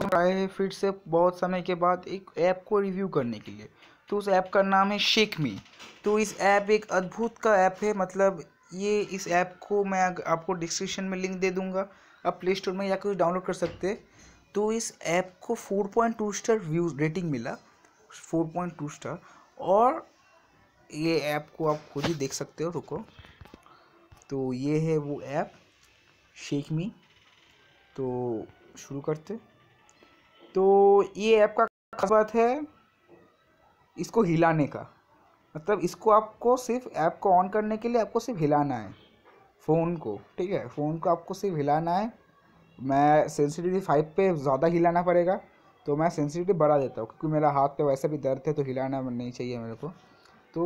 तो हम आए हैं फिर से बहुत समय के बाद एक ऐप को रिव्यू करने के लिए तो उस ऐप का नाम है शेक मी तो इस ऐप एक अद्भुत का ऐप है मतलब ये इस ऐप को मैं आपको डिस्क्रिप्शन में लिंक दे दूंगा आप प्ले स्टोर में या कुछ डाउनलोड कर सकते हैं तो इस ऐप को 4.2 स्टार व्यू रेटिंग मिला 4.2 स्टार और ये ऐप को आप खुद ही देख सकते हो रुको तो ये है वो ऐप शेख मी तो शुरू करते तो ये ऐप का खास बात है इसको हिलाने का मतलब इसको आपको सिर्फ ऐप को ऑन करने के लिए आपको सिर्फ हिलाना है फ़ोन को ठीक है फ़ोन को आपको सिर्फ हिलाना है मैं सेंसिटिविटी फाइव पे ज़्यादा हिलाना पड़ेगा तो मैं सेंसिटिविटी बढ़ा देता हूँ क्योंकि मेरा हाथ पे वैसे भी दर्द है तो हिलाना नहीं चाहिए मेरे को तो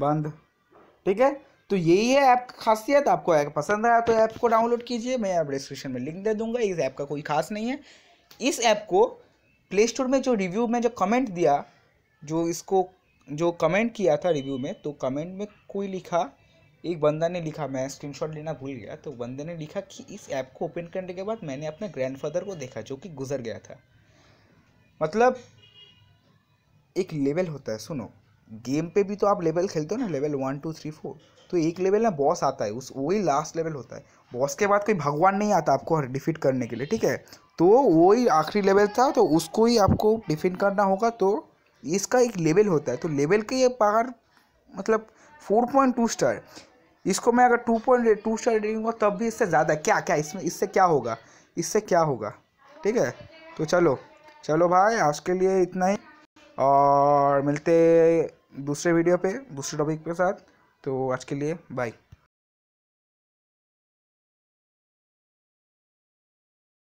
बंद ठीक है तो यही है ऐप की खासियत आपको ऐप पसंद आया तो ऐप को डाउनलोड कीजिए मैं आप डिस्क्रिप्शन में लिंक दे दूंगा इस ऐप का कोई खास नहीं है इस ऐप को प्ले स्टोर में जो रिव्यू में जो कमेंट दिया जो इसको जो कमेंट किया था रिव्यू में तो कमेंट में कोई लिखा एक बंदा ने लिखा मैं स्क्रीनशॉट लेना भूल गया तो बंदे ने लिखा कि इस ऐप को ओपन करने के बाद मैंने अपने ग्रैंडफादर को देखा जो कि गुजर गया था मतलब एक लेवल होता है सुनो गेम पे भी तो आप लेवल खेलते हो ना level one two three four तो एक लेवल ना बॉस आता है उस वही लास्ट लेवल होता है बॉस के बाद कोई भगवान नहीं आता आपको डिफीट करने के लिए ठीक है तो वही आखिरी लेवल था तो उसको ही आपको डिफीट करना होगा तो इसका एक लेवल होता है तो लेवल के ये पार मतलब फोर पॉइंट टू स्टार इसको मैं अगर टू पॉइंट टू स्टार देखूँगा तब भी इससे ज़्यादा क्या क्या इसमें इससे क्या होगा इससे क्या होगा ठीक है तो चलो चलो भाई आज के लिए इतना ही और और मिलते दूसरे वीडियो पे दूसरे टॉपिक के साथ तो आज के लिए बाय